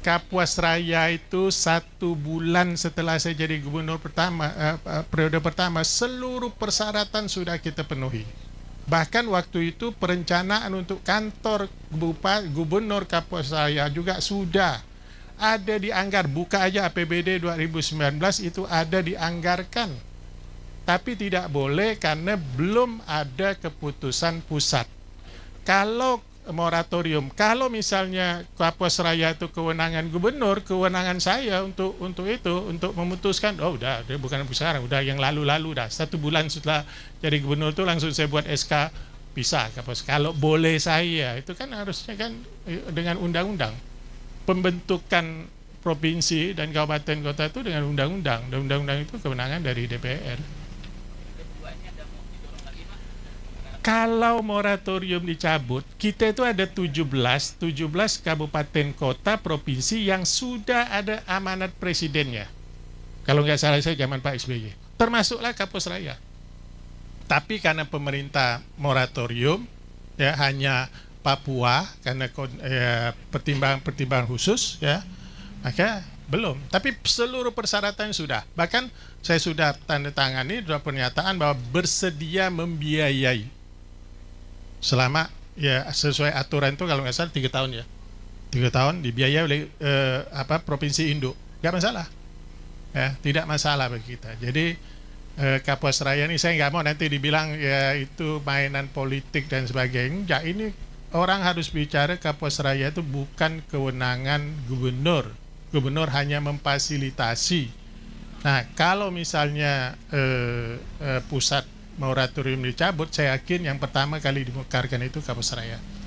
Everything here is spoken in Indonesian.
Kapuas Raya itu satu bulan setelah saya jadi gubernur pertama uh, periode pertama seluruh persyaratan sudah kita penuhi. Bahkan waktu itu perencanaan untuk kantor bupati gubernur Kapuas Raya juga sudah ada dianggar. Buka aja APBD 2019 itu ada dianggarkan. Tapi tidak boleh karena belum ada keputusan pusat. Kalau moratorium. Kalau misalnya Kapolres Raya itu kewenangan gubernur, kewenangan saya untuk untuk itu untuk memutuskan, oh udah, dia bukan sekarang, udah yang lalu-lalu dah. Satu bulan setelah jadi gubernur itu langsung saya buat SK bisa Kapolres. Kalau boleh saya, itu kan harusnya kan eh, dengan undang-undang. Pembentukan provinsi dan kabupaten kota itu dengan undang-undang. Dan undang-undang itu kewenangan dari DPR. kalau moratorium dicabut, kita itu ada 17, 17 kabupaten kota provinsi yang sudah ada amanat presidennya. Kalau nggak salah saya zaman Pak SBY. Termasuklah Kapus Raya. Tapi karena pemerintah moratorium ya hanya Papua karena ya, pertimbangan-pertimbangan ya, khusus ya, maka belum. Tapi seluruh persyaratan sudah. Bahkan saya sudah tanda tangani dua pernyataan bahwa bersedia membiayai selama ya sesuai aturan itu kalau nggak salah tiga tahun ya tiga tahun dibiayai oleh eh, apa provinsi induk nggak masalah ya tidak masalah bagi kita jadi eh, Kapuas Raya ini saya nggak mau nanti dibilang ya itu mainan politik dan sebagainya ini orang harus bicara Kapuas Raya itu bukan kewenangan gubernur gubernur hanya memfasilitasi nah kalau misalnya eh, eh, pusat moratorium dicabut, saya yakin yang pertama kali dimekarkan itu Kapusraya.